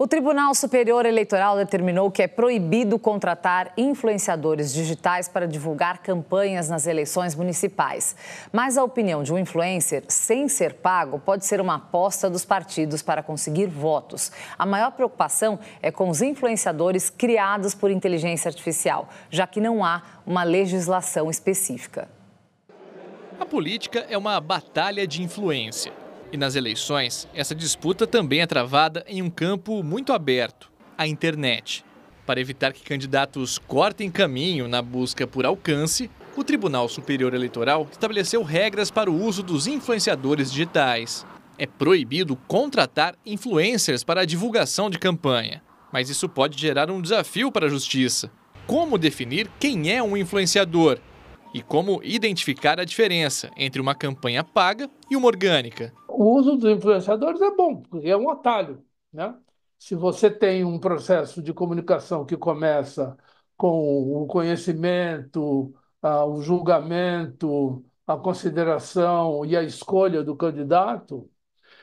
O Tribunal Superior Eleitoral determinou que é proibido contratar influenciadores digitais para divulgar campanhas nas eleições municipais. Mas a opinião de um influencer, sem ser pago, pode ser uma aposta dos partidos para conseguir votos. A maior preocupação é com os influenciadores criados por inteligência artificial, já que não há uma legislação específica. A política é uma batalha de influência. E nas eleições, essa disputa também é travada em um campo muito aberto a internet. Para evitar que candidatos cortem caminho na busca por alcance, o Tribunal Superior Eleitoral estabeleceu regras para o uso dos influenciadores digitais. É proibido contratar influencers para a divulgação de campanha. Mas isso pode gerar um desafio para a justiça. Como definir quem é um influenciador? E como identificar a diferença entre uma campanha paga e uma orgânica? o uso dos influenciadores é bom, porque é um atalho. Né? Se você tem um processo de comunicação que começa com o conhecimento, ah, o julgamento, a consideração e a escolha do candidato,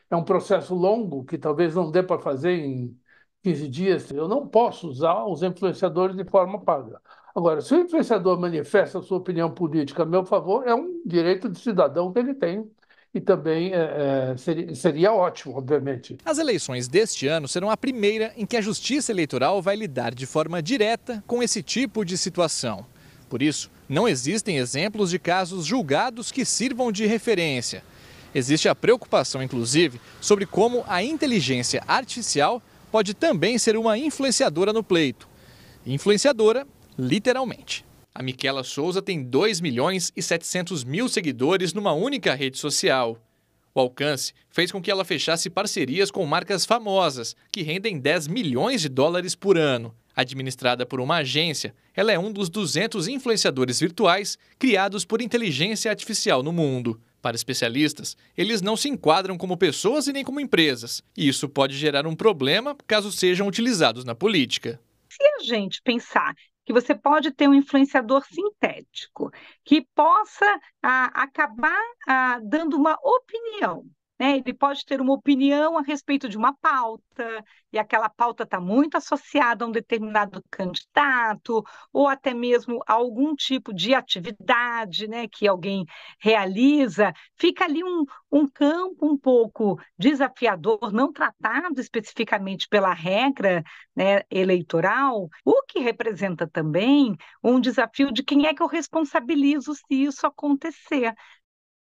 é um processo longo que talvez não dê para fazer em 15 dias. Eu não posso usar os influenciadores de forma paga. Agora, se o influenciador manifesta a sua opinião política a meu favor, é um direito de cidadão que ele tem e também é, é seria, seria, ótimo, obviamente. As eleições deste ano serão a primeira em que a Justiça Eleitoral vai lidar de forma direta com esse tipo de situação. Por isso, não existem exemplos de casos julgados que sirvam de referência. Existe a preocupação, inclusive, sobre como a inteligência artificial pode também ser uma influenciadora no pleito. Influenciadora, literalmente. A Miquela Souza tem 2 milhões e 700 mil seguidores numa única rede social. O alcance fez com que ela fechasse parcerias com marcas famosas, que rendem 10 milhões de dólares por ano. Administrada por uma agência, ela é um dos 200 influenciadores virtuais criados por inteligência artificial no mundo. Para especialistas, eles não se enquadram como pessoas e nem como empresas, e isso pode gerar um problema caso sejam utilizados na política. Se a gente pensar que você pode ter um influenciador sintético que possa ah, acabar ah, dando uma opinião né? Ele pode ter uma opinião a respeito de uma pauta, e aquela pauta está muito associada a um determinado candidato, ou até mesmo a algum tipo de atividade né, que alguém realiza. Fica ali um, um campo um pouco desafiador, não tratado especificamente pela regra né, eleitoral, o que representa também um desafio de quem é que eu responsabilizo se isso acontecer.